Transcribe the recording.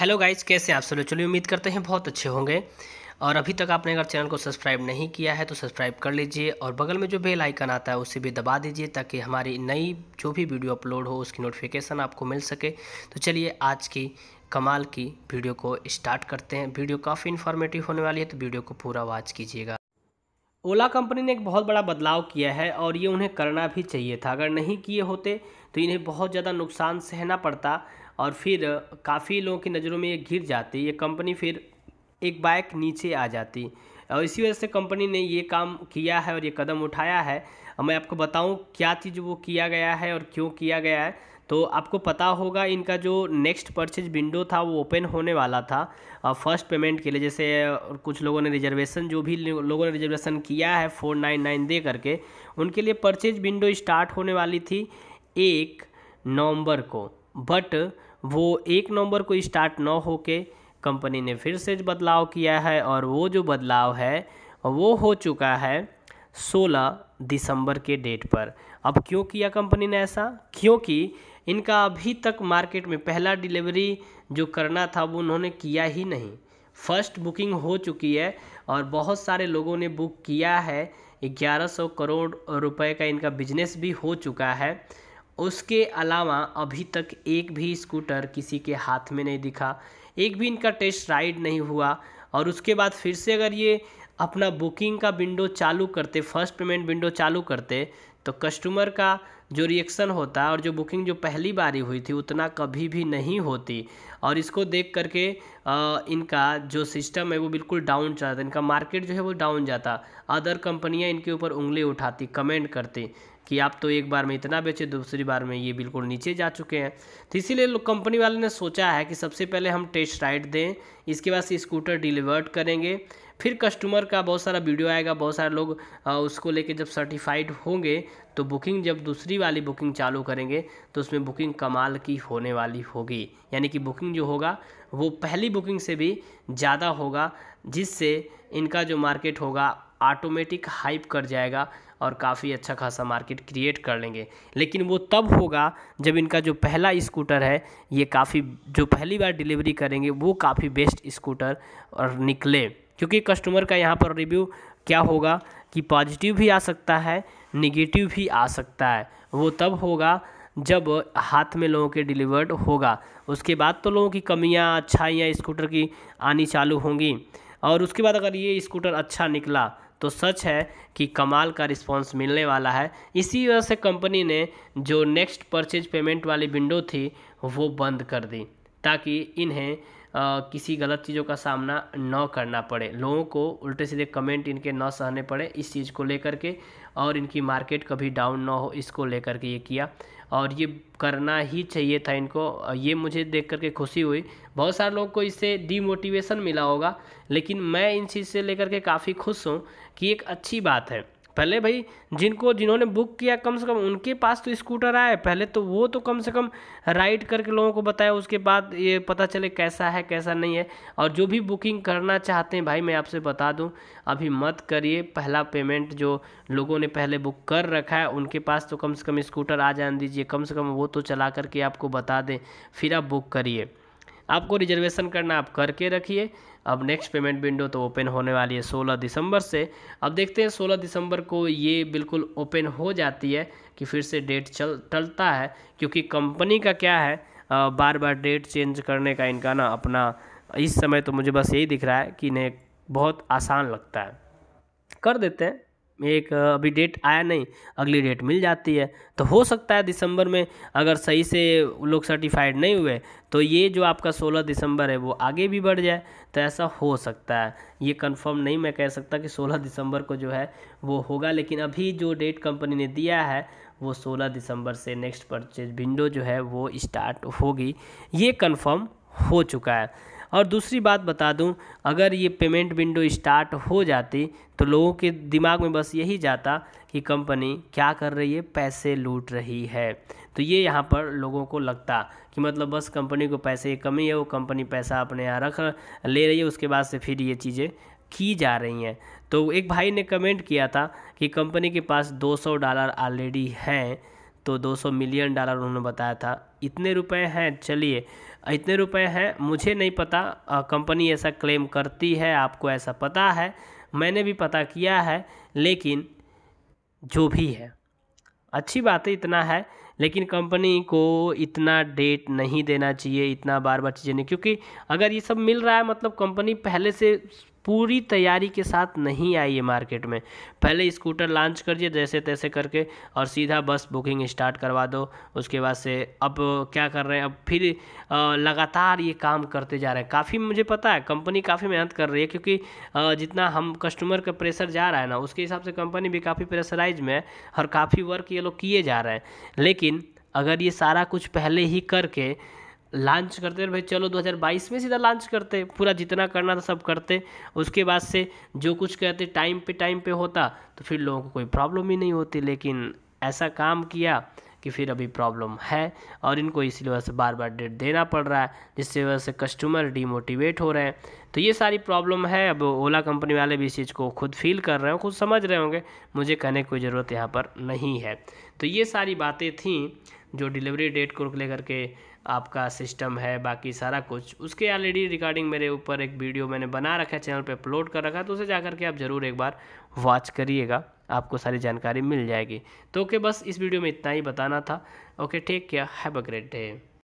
hello guys कैसे आप सब चलिए उम्मीद करते हैं बहुत अच्छे होंगे और अभी तक आपने अगर चैनल को सब्सक्राइब नहीं किया है तो सब्सक्राइब कर लीजिए और बगल में जो बेल आइकन आता है उसे भी दबा दीजिए ताकि हमारी नई जो भी वीडियो अपलोड हो उसकी नोटिफिकेशन आपको मिल सके तो चलिए आज की कमाल की वीडियो को स्टार्ट करते हैं वीडियो काफ़ी इन्फॉर्मेटिव होने वाली है तो वीडियो को पूरा वॉच कीजिएगा ओला कंपनी ने एक बहुत बड़ा बदलाव किया है और ये उन्हें करना भी चाहिए था अगर नहीं किए होते तो इन्हें बहुत ज़्यादा नुकसान सहना पड़ता और फिर काफ़ी लोगों की नज़रों में ये घिर जाती ये कंपनी फिर एक बाइक नीचे आ जाती और इसी वजह से कंपनी ने ये काम किया है और ये कदम उठाया है मैं आपको बताऊं क्या चीज़ वो किया गया है और क्यों किया गया है तो आपको पता होगा इनका जो नेक्स्ट परचेज विंडो था वो ओपन होने वाला था फर्स्ट पेमेंट के लिए जैसे कुछ लोगों ने रिजर्वेशन जो भी लोगों ने रिजर्वेशन किया है फोर नाइन नाइन दे करके उनके लिए परचेज विंडो स्टार्ट होने वाली थी एक नवंबर को बट वो एक नवंबर को स्टार्ट न हो के कंपनी ने फिर से बदलाव किया है और वो जो बदलाव है वो हो चुका है 16 दिसंबर के डेट पर अब क्यों किया कंपनी ने ऐसा क्योंकि इनका अभी तक मार्केट में पहला डिलीवरी जो करना था वो उन्होंने किया ही नहीं फर्स्ट बुकिंग हो चुकी है और बहुत सारे लोगों ने बुक किया है 1100 करोड़ रुपए का इनका बिजनेस भी हो चुका है उसके अलावा अभी तक एक भी स्कूटर किसी के हाथ में नहीं दिखा एक भी इनका टेस्ट राइड नहीं हुआ और उसके बाद फिर से अगर ये अपना बुकिंग का विंडो चालू करते फर्स्ट पेमेंट विंडो चालू करते तो कस्टमर का जो रिएक्शन होता है और जो बुकिंग जो पहली बारी हुई थी उतना कभी भी नहीं होती और इसको देख करके इनका जो सिस्टम है वो बिल्कुल डाउन जाता इनका मार्केट जो है वो डाउन जाता अदर कंपनियां इनके ऊपर उंगली उठाती कमेंट करती कि आप तो एक बार में इतना बेचे दूसरी बार में ये बिल्कुल नीचे जा चुके हैं तो इसीलिए कंपनी वाले ने सोचा है कि सबसे पहले हम टेस्ट राइड दें इसके बाद स्कूटर डिलीवर्ड करेंगे फिर कस्टमर का बहुत सारा वीडियो आएगा बहुत सारे लोग उसको लेके जब सर्टिफाइड होंगे तो बुकिंग जब दूसरी वाली बुकिंग चालू करेंगे तो उसमें बुकिंग कमाल की होने वाली होगी यानी कि बुकिंग जो होगा वो पहली बुकिंग से भी ज़्यादा होगा जिससे इनका जो मार्केट होगा ऑटोमेटिक हाइप कर जाएगा और काफ़ी अच्छा खासा मार्केट क्रिएट कर लेंगे लेकिन वो तब होगा जब इनका जो पहला स्कूटर है ये काफ़ी जो पहली बार डिलीवरी करेंगे वो काफ़ी बेस्ट स्कूटर और निकले क्योंकि कस्टमर का यहाँ पर रिव्यू क्या होगा कि पॉजिटिव भी आ सकता है निगेटिव भी आ सकता है वो तब होगा जब हाथ में लोगों के डिलीवर्ड होगा उसके बाद तो लोगों की कमियाँ अच्छाइयाँ स्कूटर की आनी चालू होंगी और उसके बाद अगर ये स्कूटर अच्छा निकला तो सच है कि कमाल का रिस्पांस मिलने वाला है इसी वजह से कंपनी ने जो नेक्स्ट परचेज पेमेंट वाली विंडो थी वो बंद कर दी ताकि इन्हें किसी गलत चीज़ों का सामना न करना पड़े लोगों को उल्टे सीधे कमेंट इनके न सहने पड़े इस चीज़ को लेकर के और इनकी मार्केट कभी डाउन ना हो इसको लेकर के ये किया और ये करना ही चाहिए था इनको ये मुझे देख करके खुशी हुई बहुत सारे लोगों को इससे डीमोटिवेशन मिला होगा लेकिन मैं इन चीज़ से लेकर के काफ़ी खुश हूँ कि एक अच्छी बात है पहले भाई जिनको जिन्होंने बुक किया कम से कम उनके पास तो स्कूटर आए पहले तो वो तो कम से कम राइड करके लोगों को बताया उसके बाद ये पता चले कैसा है कैसा नहीं है और जो भी बुकिंग करना चाहते हैं भाई मैं आपसे बता दूं अभी मत करिए पहला पेमेंट जो लोगों ने पहले बुक कर रखा है उनके पास तो कम से कम स्कूटर आ जाने दीजिए कम से कम वो तो चला करके आपको बता दें फिर आप बुक करिए आपको रिजर्वेशन करना आप करके रखिए अब नेक्स्ट पेमेंट विंडो तो ओपन होने वाली है 16 दिसंबर से अब देखते हैं 16 दिसंबर को ये बिल्कुल ओपन हो जाती है कि फिर से डेट चल टलता है क्योंकि कंपनी का क्या है आ, बार बार डेट चेंज करने का इनका ना अपना इस समय तो मुझे बस यही दिख रहा है कि इन्हें बहुत आसान लगता है कर देते हैं एक अभी डेट आया नहीं अगली डेट मिल जाती है तो हो सकता है दिसंबर में अगर सही से लोग सर्टिफाइड नहीं हुए तो ये जो आपका 16 दिसंबर है वो आगे भी बढ़ जाए तो ऐसा हो सकता है ये कंफर्म नहीं मैं कह सकता कि 16 दिसंबर को जो है वो होगा लेकिन अभी जो डेट कंपनी ने दिया है वो 16 दिसंबर से नेक्स्ट परचेज विंडो जो है वो स्टार्ट होगी ये कन्फर्म हो चुका है और दूसरी बात बता दूं अगर ये पेमेंट विंडो स्टार्ट हो जाती तो लोगों के दिमाग में बस यही जाता कि कंपनी क्या कर रही है पैसे लूट रही है तो ये यहाँ पर लोगों को लगता कि मतलब बस कंपनी को पैसे की कमी है वो कंपनी पैसा अपने यहाँ रख ले रही है उसके बाद से फिर ये चीज़ें की जा रही हैं तो एक भाई ने कमेंट किया था कि कंपनी के पास 200 डॉलर ऑलरेडी हैं तो 200 मिलियन डॉलर उन्होंने बताया था इतने रुपए हैं चलिए इतने रुपए हैं मुझे नहीं पता कंपनी ऐसा क्लेम करती है आपको ऐसा पता है मैंने भी पता किया है लेकिन जो भी है अच्छी बात है इतना है लेकिन कंपनी को इतना डेट नहीं देना चाहिए इतना बार बार चीज़ें नहीं क्योंकि अगर ये सब मिल रहा है मतलब कंपनी पहले से पूरी तैयारी के साथ नहीं आई है मार्केट में पहले स्कूटर लॉन्च कर दिए जैसे तैसे करके और सीधा बस बुकिंग स्टार्ट करवा दो उसके बाद से अब क्या कर रहे हैं अब फिर लगातार ये काम करते जा रहे हैं काफ़ी मुझे पता है कंपनी काफ़ी मेहनत कर रही है क्योंकि जितना हम कस्टमर का प्रेशर जा रहा है ना उसके हिसाब से कंपनी भी काफ़ी प्रेशराइज में है और काफ़ी वर्क ये लोग किए जा रहे हैं लेकिन लेकिन अगर ये सारा कुछ पहले ही करके लॉन्च करते भाई चलो 2022 में सीधा लॉन्च करते पूरा जितना करना था सब करते उसके बाद से जो कुछ कहते टाइम पे टाइम पे होता तो फिर लोगों को कोई प्रॉब्लम ही नहीं होती लेकिन ऐसा काम किया कि फिर अभी प्रॉब्लम है और इनको इसी वजह से बार बार डेट देना पड़ रहा है जिससे वजह से कस्टमर डीमोटिवेट हो रहे हैं तो ये सारी प्रॉब्लम है अब ओला कंपनी वाले भी इस चीज़ को खुद फील कर रहे हो खुद समझ रहे होंगे मुझे कहने की कोई ज़रूरत यहाँ पर नहीं है तो ये सारी बातें थी जो डिलीवरी डेट को लेकर के आपका सिस्टम है बाकी सारा कुछ उसके ऑलरेडी रिगार्डिंग मेरे ऊपर एक वीडियो मैंने बना रखा है चैनल पे अपलोड कर रखा है तो उसे जा के आप ज़रूर एक बार वॉच करिएगा आपको सारी जानकारी मिल जाएगी तो ओके बस इस वीडियो में इतना ही बताना था okay take care have a great day